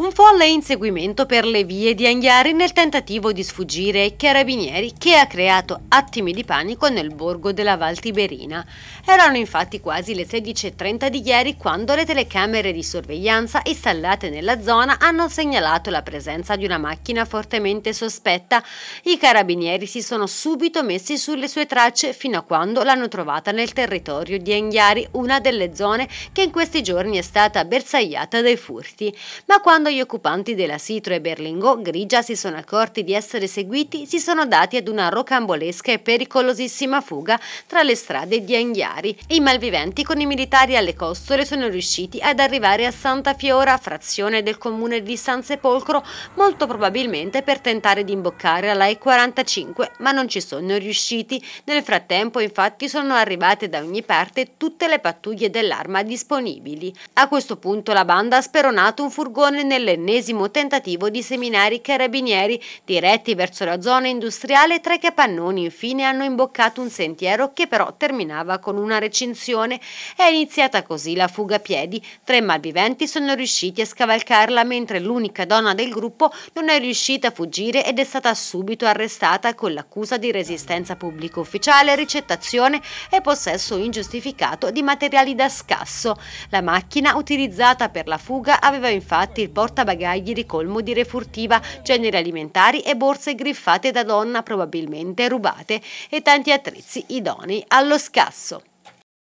Un folle inseguimento per le vie di Anghiari nel tentativo di sfuggire ai carabinieri che ha creato attimi di panico nel borgo della Val Tiberina. Erano infatti quasi le 16.30 di ieri quando le telecamere di sorveglianza installate nella zona hanno segnalato la presenza di una macchina fortemente sospetta. I carabinieri si sono subito messi sulle sue tracce fino a quando l'hanno trovata nel territorio di Anghiari, una delle zone che in questi giorni è stata bersagliata dai furti. Ma quando quando gli occupanti della Citro e Berlingo Grigia si sono accorti di essere seguiti, si sono dati ad una rocambolesca e pericolosissima fuga tra le strade di Anghiari. I malviventi con i militari alle costole sono riusciti ad arrivare a Santa Fiora, frazione del comune di San Sepolcro, molto probabilmente per tentare di imboccare alla E45, ma non ci sono riusciti. Nel frattempo infatti sono arrivate da ogni parte tutte le pattuglie dell'arma disponibili. A questo punto la banda ha speronato un furgone nell'ennesimo tentativo di seminare i carabinieri diretti verso la zona industriale tra i capannoni infine hanno imboccato un sentiero che però terminava con una recinzione. È iniziata così la fuga a piedi. Tre malviventi sono riusciti a scavalcarla mentre l'unica donna del gruppo non è riuscita a fuggire ed è stata subito arrestata con l'accusa di resistenza pubblico ufficiale, ricettazione e possesso ingiustificato di materiali da scasso. La macchina utilizzata per la fuga aveva infatti il portabagagli ricolmo di refurtiva, generi alimentari e borse griffate da donna probabilmente rubate e tanti attrezzi idonei allo scasso.